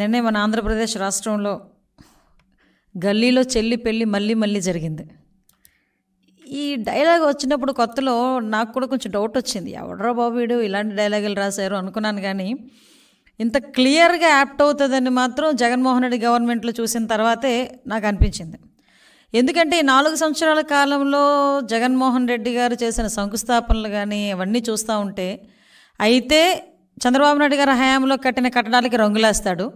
నిన్నే మన ఆంధ్రప్రదేశ్ రాష్ట్రంలో గల్లీలో చెల్లి పెళ్ళి మళ్ళీ మళ్ళీ జరిగింది ఈ డైలాగ్ వచ్చినప్పుడు కొత్తలో నాకు కూడా కొంచెం డౌట్ వచ్చింది ఎవడరో బాబు వీడు ఇలాంటి డైలాగులు రాశారు అనుకున్నాను కానీ ఇంత క్లియర్గా యాప్ట్ అవుతుందని మాత్రం జగన్మోహన్ రెడ్డి గవర్నమెంట్లో చూసిన తర్వాతే నాకు అనిపించింది ఎందుకంటే ఈ నాలుగు సంవత్సరాల కాలంలో జగన్మోహన్ రెడ్డి గారు చేసిన శంకుస్థాపనలు కానీ అవన్నీ చూస్తూ ఉంటే అయితే చంద్రబాబు నాయుడు గారు హయాంలో కట్టిన కట్టడాలకి రంగులేస్తాడు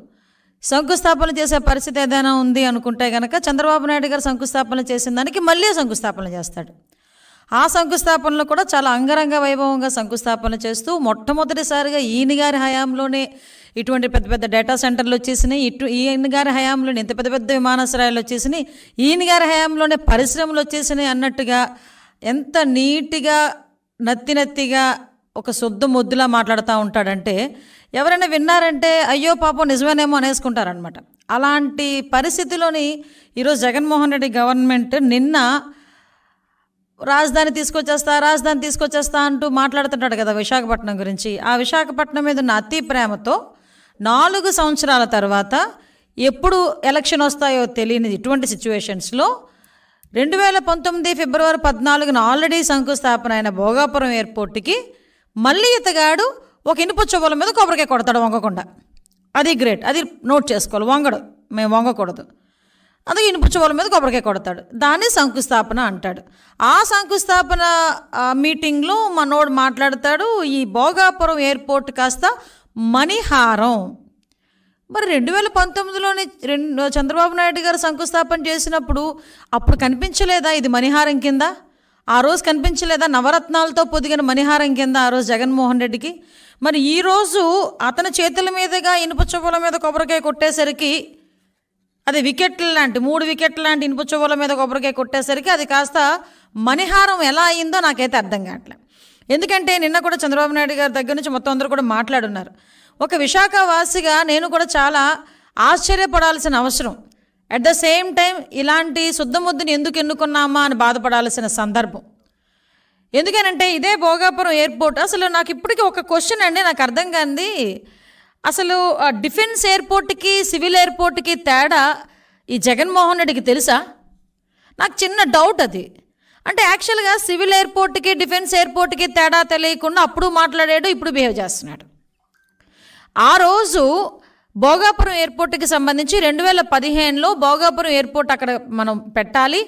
శంకుస్థాపన చేసే పరిస్థితి ఏదైనా ఉంది అనుకుంటే కనుక చంద్రబాబు నాయుడు గారు శంకుస్థాపన చేసిన దానికి మళ్ళీ శంకుస్థాపన చేస్తాడు ఆ శంకుస్థాపనలు కూడా చాలా అంగరంగ వైభవంగా శంకుస్థాపన చేస్తూ మొట్టమొదటిసారిగా ఈయన గారి హయాంలోనే ఇటువంటి పెద్ద పెద్ద డేటా సెంటర్లు వచ్చేసినాయి ఇటు ఈయన గారి హయాంలోనే ఇంత పెద్ద పెద్ద విమానాశ్రయాలు వచ్చేసినాయి ఈయన గారి హయాంలోనే పరిశ్రమలు వచ్చేసినాయి అన్నట్టుగా ఎంత నీట్గా నత్తి నత్తిగా ఒక శుద్ధ ముద్దులా మాట్లాడుతూ ఉంటాడంటే ఎవరైనా విన్నారంటే అయ్యో పాపం నిజమేనేమో అనేసుకుంటారనమాట అలాంటి పరిస్థితిలోని ఈరోజు జగన్మోహన్ రెడ్డి గవర్నమెంట్ నిన్న రాజధాని తీసుకొచ్చేస్తా రాజధాని తీసుకొచ్చేస్తా అంటూ మాట్లాడుతుంటాడు కదా విశాఖపట్నం గురించి ఆ విశాఖపట్నం మీద ఉన్న అతి ప్రేమతో నాలుగు సంవత్సరాల తర్వాత ఎప్పుడు ఎలక్షన్ వస్తాయో తెలియని ఇటువంటి సిచ్యువేషన్స్లో రెండు వేల పంతొమ్మిది ఫిబ్రవరి పద్నాలుగున ఆల్రెడీ శంకుస్థాపన అయిన భోగాపురం ఎయిర్పోర్ట్కి మళ్ళీ ఇతగాడు ఒక ఇనుప చెవుల మీద కొబ్బరికాయ కొడతాడు వంగకుండా అది గ్రేట్ అది నోట్ చేసుకోవాలి వంగడు మేము వంగకూడదు అందుకే ఇనుప చెవుల మీద కొబ్బరికాయ కొడతాడు దాన్ని శంకుస్థాపన అంటాడు ఆ శంకుస్థాపన మీటింగ్లో మనోడు మాట్లాడతాడు ఈ భోగాపురం ఎయిర్పోర్ట్ కాస్త మణిహారం మరి రెండు వేల పంతొమ్మిదిలోని రెండు చంద్రబాబు నాయుడు గారు శంకుస్థాపన చేసినప్పుడు అప్పుడు కనిపించలేదా ఇది మణిహారం కింద ఆ రోజు కనిపించలేదా నవరత్నాలతో పొదిగిన మణిహారం కింద ఆ రోజు జగన్మోహన్ రెడ్డికి మరి ఈరోజు అతని చేతుల మీదుగా ఇనుప చువ్వల మీద కొబ్బరికాయ కొట్టేసరికి అది వికెట్లు లాంటి మూడు వికెట్లు లాంటి ఇనుప చువ్వల మీద కొబ్బరికాయ కొట్టేసరికి అది కాస్త మణిహారం ఎలా అయిందో నాకైతే అర్థం కావట్లేదు ఎందుకంటే నిన్న కూడా చంద్రబాబు నాయుడు గారి దగ్గర నుంచి మొత్తం అందరూ కూడా మాట్లాడున్నారు ఒక విశాఖ నేను కూడా చాలా ఆశ్చర్యపడాల్సిన అవసరం అట్ ద సేమ్ టైం ఇలాంటి శుద్ధముద్దుని ఎందుకు ఎన్నుకున్నామా అని బాధపడాల్సిన సందర్భం ఎందుకనంటే ఇదే భోగాపురం ఎయిర్పోర్ట్ అసలు నాకు ఇప్పటికీ ఒక క్వశ్చన్ అండి నాకు అర్థం కాంది అసలు డిఫెన్స్ ఎయిర్పోర్ట్కి సివిల్ ఎయిర్పోర్ట్కి తేడా ఈ జగన్మోహన్ రెడ్డికి తెలుసా నాకు చిన్న డౌట్ అది అంటే యాక్చువల్గా సివిల్ ఎయిర్పోర్ట్కి డిఫెన్స్ ఎయిర్పోర్ట్కి తేడా తెలియకుండా అప్పుడు మాట్లాడాడు ఇప్పుడు బిహేవ్ చేస్తున్నాడు ఆ రోజు భోగాపురం ఎయిర్పోర్ట్కి సంబంధించి రెండు వేల పదిహేనులో భోగాపురం ఎయిర్పోర్ట్ అక్కడ మనం పెట్టాలి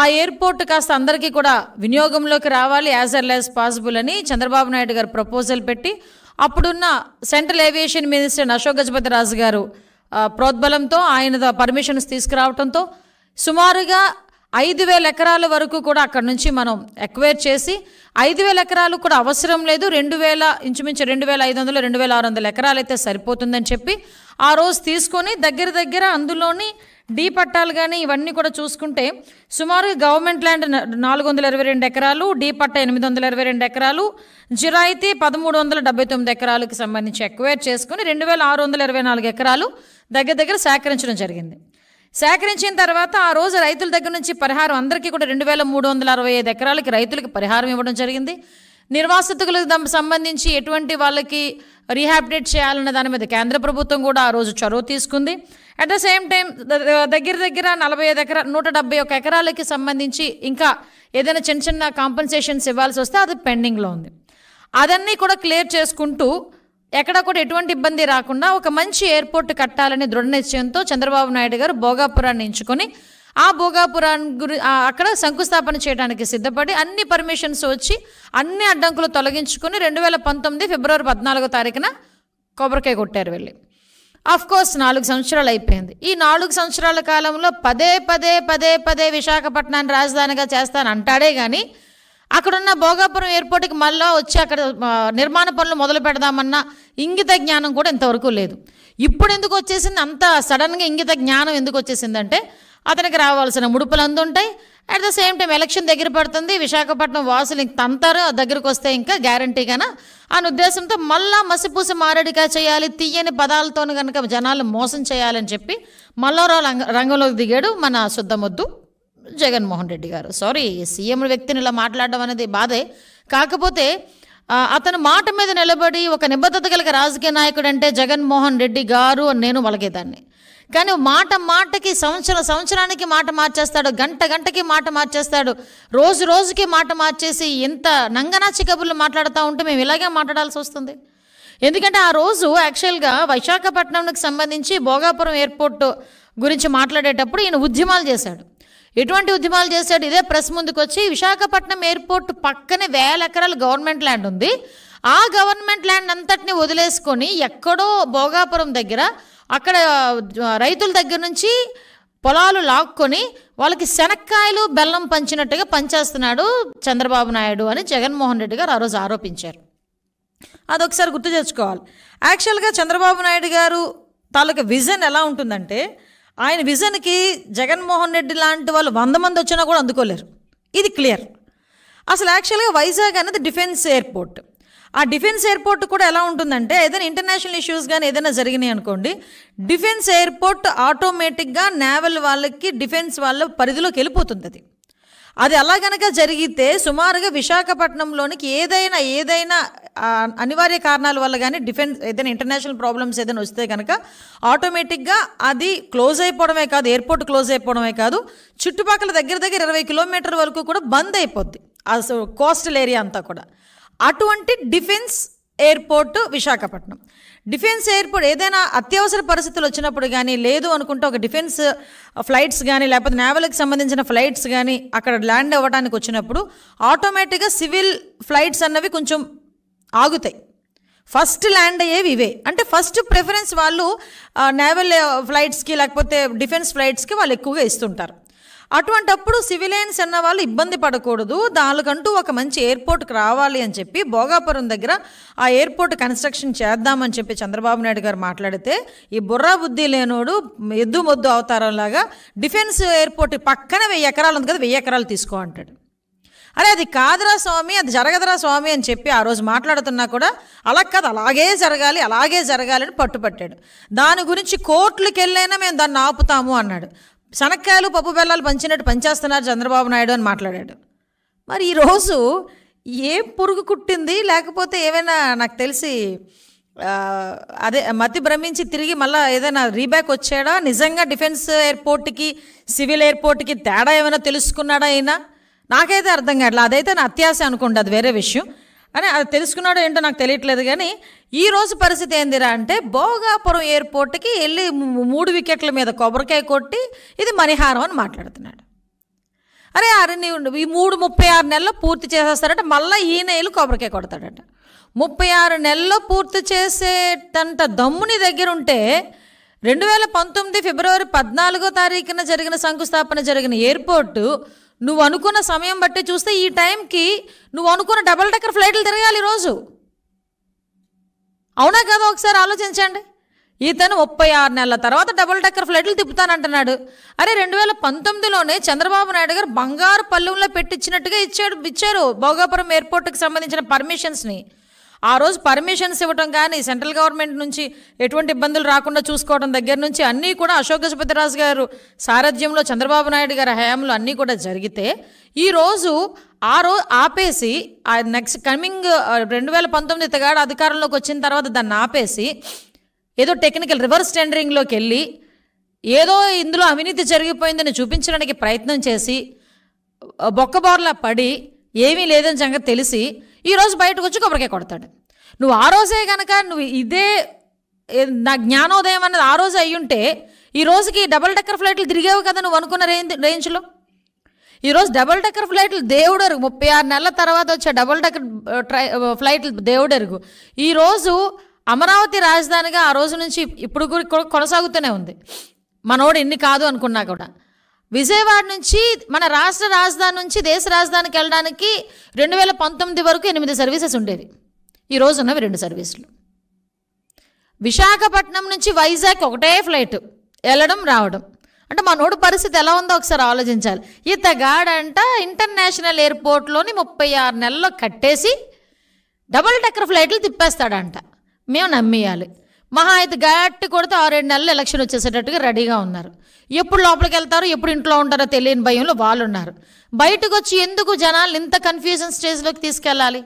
ఆ ఎయిర్పోర్ట్ కాస్త అందరికీ కూడా వినియోగంలోకి రావాలి యాజ్ ఎల్ యాజ్ పాసిబుల్ అని చంద్రబాబు నాయుడు గారు ప్రపోజల్ పెట్టి అప్పుడున్న central aviation minister Ashok Gajapathi Raju గారు ప్రోద్బలంతో ఆయన పర్మిషన్స్ తీసుకురావడంతో సుమారుగా ఐదు వేల ఎకరాల వరకు కూడా అక్కడ నుంచి మనం ఎక్వైర్ చేసి ఐదు వేల ఎకరాలు కూడా అవసరం లేదు రెండు వేల ఇంచుమించు రెండు వేల ఐదు వందలు రెండు వేల ఆరు వందల ఎకరాలు అయితే సరిపోతుందని చెప్పి ఆ రోజు తీసుకొని దగ్గర దగ్గర అందులోని డీ పట్టాలు కానీ ఇవన్నీ కూడా చూసుకుంటే సుమారు గవర్నమెంట్ ల్యాండ్ నాలుగు వందల ఇరవై రెండు ఎకరాలు డీ పట్ట ఎనిమిది వందల ఇరవై రెండు ఎకరాలు జిరాయితీ పదమూడు వందల డెబ్బై తొమ్మిది ఎకరాలకు సంబంధించి ఎక్వైర్ చేసుకుని రెండు వేల ఆరు వందల ఇరవై నాలుగు ఎకరాలు దగ్గర దగ్గర సేకరించడం జరిగింది సేకరించిన తర్వాత ఆ రోజు రైతుల దగ్గర నుంచి పరిహారం అందరికీ కూడా రెండు వేల మూడు వందల అరవై ఐదు ఎకరాలకి రైతులకు పరిహారం ఇవ్వడం జరిగింది నిర్వాసితులకు సంబంధించి ఎటువంటి వాళ్ళకి రీహాబిటేట్ చేయాలన్న దాని మీద కేంద్ర ప్రభుత్వం కూడా ఆ రోజు చొరవ తీసుకుంది అట్ ద సేమ్ టైం దగ్గర దగ్గర నలభై ఐదు ఎకరా నూట డెబ్బై ఒక ఎకరాలకి సంబంధించి ఇంకా ఏదైనా చిన్న చిన్న కాంపన్సేషన్స్ ఇవ్వాల్సి వస్తే అది పెండింగ్లో ఉంది అదన్నీ కూడా క్లియర్ చేసుకుంటూ ఎక్కడ కూడా ఎటువంటి ఇబ్బంది రాకుండా ఒక మంచి ఎయిర్పోర్ట్ కట్టాలని దృఢ నిశ్చయంతో చంద్రబాబు నాయుడు గారు భోగాపురాన్ని ఎంచుకొని ఆ భోగాపురాన్ని గురి అక్కడ శంకుస్థాపన చేయడానికి సిద్ధపడి అన్ని పర్మిషన్స్ వచ్చి అన్ని అడ్డంకులు తొలగించుకొని రెండు వేల పంతొమ్మిది ఫిబ్రవరి పద్నాలుగో తారీఖున కొబ్బరికాయ కొట్టారు వెళ్ళి ఆఫ్ కోర్స్ నాలుగు సంవత్సరాలు అయిపోయింది ఈ నాలుగు సంవత్సరాల కాలంలో పదే పదే పదే పదే విశాఖపట్నాన్ని రాజధానిగా చేస్తాను అంటాడే కానీ అక్కడున్న భోగాపురం ఎయిర్పోర్ట్కి మళ్ళీ వచ్చి అక్కడ నిర్మాణ పనులు మొదలు పెడదామన్న ఇంగిత జ్ఞానం కూడా ఇంతవరకు లేదు ఇప్పుడు ఎందుకు వచ్చేసింది అంత సడన్గా ఇంగిత జ్ఞానం ఎందుకు వచ్చేసిందంటే అతనికి రావాల్సిన ముడుపులు అందుంటాయి at the same time election దగ్గర పడుతుంది విశాఖపట్నం వాసులు తంతారు దగ్గరకు వస్తే ఇంకా గ్యారంటీగానా అని ఉద్దేశంతో మళ్ళా మసిపూసి మారడిగా చేయాలి తీయని పదాలతోనూ కనుక జనాలు మోసం చేయాలని చెప్పి మల్లోరావు రంగంలోకి దిగాడు మన శుద్ధమొద్దు జగన్మోహన్ రెడ్డి గారు సారీ సీఎం వ్యక్తిని ఇలా మాట్లాడడం అనేది బాధే కాకపోతే అతను మాట మీద నిలబడి ఒక నిబద్ధత కలిగిన రాజకీయ నాయకుడు అంటే జగన్మోహన్ రెడ్డి గారు అని నేను వలగేదాన్ని కానీ మాట మాటకి సంవత్సరం సంవత్సరానికి మాట మార్చేస్తాడు గంట గంటకి మాట మార్చేస్తాడు రోజు రోజుకి మాట మార్చేసి ఇంత నంగనాచి కబుర్లు మాట్లాడుతూ ఉంటే మేము ఇలాగే మాట్లాడాల్సి వస్తుంది ఎందుకంటే ఆ రోజు యాక్చువల్గా విశాఖపట్నంకి సంబంధించి భోగాపురం ఎయిర్పోర్టు గురించి మాట్లాడేటప్పుడు ఈయన ఉద్యమాలు చేశాడు ఎటువంటి ఉద్యమాలు చేశాడు ఇదే ప్రెస్ ముందుకు వచ్చి విశాఖపట్నం ఎయిర్పోర్ట్ పక్కనే వేల ఎకరాలు గవర్నమెంట్ ల్యాండ్ ఉంది ఆ గవర్నమెంట్ ల్యాండ్ అంతటిని వదిలేసుకొని ఎక్కడో భోగాపురం దగ్గర అక్కడ రైతుల దగ్గర నుంచి పొలాలు లాక్కొని వాళ్ళకి శనక్కాయలు బెల్లం పంచినట్టుగా పంచేస్తున్నాడు చంద్రబాబు నాయుడు అని జగన్మోహన్ రెడ్డి గారు ఆ రోజు ఆరోపించారు అదొకసారి గుర్తు తెచ్చుకోవాలి యాక్చువల్గా చంద్రబాబు నాయుడు గారు తాలూకా విజన్ ఎలా ఉంటుందంటే ఆయన విజన్కి జగన్మోహన్ రెడ్డి లాంటి వాళ్ళు వంద మంది వచ్చినా కూడా అందుకోలేరు ఇది క్లియర్ అసలు యాక్చువల్గా వైజాగ్ అనేది డిఫెన్స్ ఎయిర్పోర్ట్ ఆ డిఫెన్స్ ఎయిర్పోర్ట్ కూడా ఎలా ఉంటుందంటే ఏదైనా ఇంటర్నేషనల్ ఇష్యూస్ కానీ ఏదైనా జరిగినాయి అనుకోండి డిఫెన్స్ ఎయిర్పోర్ట్ ఆటోమేటిక్గా నేవల్ వాళ్ళకి డిఫెన్స్ వాళ్ళ పరిధిలోకి వెళ్ళిపోతుంది అది అది అలా గనక జరిగితే సుమారుగా విశాఖపట్నంలోనికి ఏదైనా ఏదైనా అనివార్య కారణాల వల్ల కానీ డిఫెన్స్ ఏదైనా ఇంటర్నేషనల్ ప్రాబ్లమ్స్ ఏదైనా వస్తే కనుక ఆటోమేటిక్గా అది క్లోజ్ అయిపోవడమే కాదు ఎయిర్పోర్ట్ క్లోజ్ అయిపోవడమే కాదు చుట్టుపక్కల దగ్గర దగ్గర ఇరవై కిలోమీటర్ వరకు కూడా బంద్ అయిపోద్ది కోస్టల్ ఏరియా అంతా కూడా అటువంటి defence airport Visakhapatnam defence airport ఏదైనా అత్యవసర పరిస్థితులు వచ్చినప్పుడు కానీ లేదు అనుకుంటే ఒక డిఫెన్స్ ఫ్లైట్స్ కానీ లేకపోతే నేవల్కి సంబంధించిన ఫ్లైట్స్ కానీ అక్కడ ల్యాండ్ అవ్వడానికి వచ్చినప్పుడు ఆటోమేటిక్గా సివిల్ ఫ్లైట్స్ అన్నవి కొంచెం ఆగుతాయి ఫస్ట్ ల్యాండ్ అయ్యేవి ఇవే అంటే ఫస్ట్ ప్రిఫరెన్స్ వాళ్ళు నేవల్ ఫ్లైట్స్కి లేకపోతే డిఫెన్స్ ఫ్లైట్స్కి వాళ్ళు ఎక్కువగా ఇస్తుంటారు అటువంటప్పుడు సివిలియన్స్ అన్న వాళ్ళు ఇబ్బంది పడకూడదు దానికంటూ ఒక మంచి ఎయిర్పోర్ట్కి రావాలి అని చెప్పి భోగాపురం దగ్గర ఆ ఎయిర్పోర్ట్ కన్స్ట్రక్షన్ చేద్దామని చెప్పి చంద్రబాబు నాయుడు గారు మాట్లాడితే ఈ బుర్రా బుద్ధి లేనోడు ఎద్దు మొద్దు అవతారంలాగా డిఫెన్స్ ఎయిర్పోర్ట్ పక్కన వెయ్యి ఎకరాలు ఉంది కదా వెయ్యి ఎకరాలు తీసుకో అంటాడు అరే అది కాదురా స్వామి అది జరగదురా స్వామి అని చెప్పి ఆ రోజు మాట్లాడుతున్నా కూడా అలా కాదు అలాగే జరగాలి అలాగే జరగాలని పట్టుపట్టాడు దాని గురించి కోర్టులకు వెళ్ళైనా మేము దాన్ని ఆపుతాము అన్నాడు శనక్కాయలు పప్పు బెల్లాలు పంచినట్టు పంచేస్తున్నారు చంద్రబాబు నాయుడు అని మాట్లాడాడు మరి ఈరోజు ఏం పురుగు కుట్టింది లేకపోతే ఏమైనా నాకు తెలిసి అదే మతి భ్రమించి తిరిగి మళ్ళీ ఏదైనా రీబ్యాక్ వచ్చాడా నిజంగా డిఫెన్స్ ఎయిర్పోర్ట్కి సివిల్ ఎయిర్పోర్ట్కి తేడా ఏమైనా తెలుసుకున్నాడా అయినా నాకైతే అర్థం కావట్లేదు అదైతే నా అత్యాశ అనుకోండి అది వేరే విషయం అని అది తెలుసుకున్నాడో ఏంటో నాకు తెలియట్లేదు కానీ ఈ రోజు పరిస్థితి ఏందిరా అంటే భోగాపురం ఎయిర్పోర్ట్కి వెళ్ళి మూడు వికెట్ల మీద కొబ్బరికాయ కొట్టి ఇది మణిహారం అని మాట్లాడుతున్నాడు అరే అరే నీవు ఈ మూడు ముప్పై ఆరు నెలలు పూర్తి చేసేస్తారంటే మళ్ళీ ఈయన వెళ్ళి కొబ్బరికాయ కొడతాడంట ముప్పై ఆరు నెలల్లో పూర్తి చేసేటంత దమ్ముని దగ్గర ఉంటే రెండు వేల పంతొమ్మిది ఫిబ్రవరి పద్నాలుగో తారీఖున జరిగిన శంకుస్థాపన జరిగిన ఎయిర్పోర్టు నువ్వు అనుకున్న సమయం బట్టి చూస్తే ఈ టైంకి నువ్వు అనుకున్న డబల్ డెక్కర్ ఫ్లైట్లు తిరగాలి ఈరోజు అవునా కదా ఒకసారి ఆలోచించండి ఈతను ముప్పై ఆరు నెలల తర్వాత డబుల్ డెక్కర్ ఫ్లైట్లు తిప్పుతానంటున్నాడు అరే రెండు వేల పంతొమ్మిదిలోనే చంద్రబాబు నాయుడు గారు బంగారు పల్లెంలో పెట్టించినట్టుగా ఇచ్చాడు ఇచ్చారు భోగాపురం ఎయిర్పోర్ట్కి సంబంధించిన పర్మిషన్స్ని ఆ రోజు పర్మిషన్స్ ఇవ్వటం కానీ సెంట్రల్ గవర్నమెంట్ నుంచి ఎటువంటి ఇబ్బందులు రాకుండా చూసుకోవడం దగ్గర నుంచి అన్నీ కూడా అశోక్ గజపతిరాజు గారు సారథ్యంలో చంద్రబాబు నాయుడు గారి హయాంలో అన్నీ కూడా జరిగితే ఈరోజు ఆ రోజు ఆపేసి ఆ నెక్స్ట్ కమింగ్ రెండు వేల పంతొమ్మిది తగాడు అధికారంలోకి వచ్చిన తర్వాత దాన్ని ఆపేసి ఏదో టెక్నికల్ రివర్స్ టెండరింగ్లోకి వెళ్ళి ఏదో ఇందులో అవినీతి జరిగిపోయిందని చూపించడానికి ప్రయత్నం చేసి బొక్కబోర్లా పడి ఏమీ లేదని సంగతి తెలిసి ఈరోజు బయటకు వచ్చి కొబ్బరికాయ కొడతాడు నువ్వు ఆ రోజే కనుక నువ్వు ఇదే నా జ్ఞానోదయం అన్నది ఆ రోజు అయ్యుంటే ఈ రోజుకి డబల్ డెక్కర్ ఫ్లైట్లు తిరిగేవు కదా నువ్వు అనుకున్న రేంజ్ రేంజ్లో ఈరోజు డబల్ డెక్కర్ ఫ్లైట్లు దేవుడెరుగు ముప్పై ఆరు నెలల తర్వాత వచ్చే డబల్ డెక్కర్ ట్రై ఫ్లైట్లు దేవుడెరుగు ఈరోజు అమరావతి రాజధానిగా ఆ రోజు నుంచి ఇప్పుడు కొనసాగుతూనే ఉంది మనోడు ఎన్ని కాదు అనుకున్నా కూడా విజయవాడ నుంచి మన రాష్ట్ర రాజధాని నుంచి దేశ రాజధానికి వెళ్ళడానికి రెండు వేల పంతొమ్మిది వరకు ఎనిమిది సర్వీసెస్ ఉండేవి రోజు ఉన్నవి రెండు సర్వీసులు విశాఖపట్నం నుంచి వైజాగ్ ఒకటే ఫ్లైట్ వెళ్ళడం రావడం అంటే మా నోడు పరిస్థితి ఎలా ఉందో ఒకసారి ఆలోచించాలి ఇతగాడంట ఇంటర్నేషనల్ ఎయిర్పోర్ట్లోని ముప్పై ఆరు నెలల్లో కట్టేసి డబుల్ డెక్కర్ ఫ్లైట్లు తిప్పేస్తాడంట మేము నమ్మేయాలి మహా అయితే గట్టి కొడితే ఏడు నెలలు ఎలక్షన్ వచ్చేసేటట్టుగా రెడీగా ఉన్నారు ఎప్పుడు లోపలికి వెళ్తారో ఎప్పుడు ఇంట్లో ఉంటారో తెలియని భయంలో వాళ్ళు ఉన్నారు బయటకు వచ్చి ఎందుకు జనాలు ఇంత కన్ఫ్యూజన్ స్టేజ్లోకి తీసుకెళ్ళాలి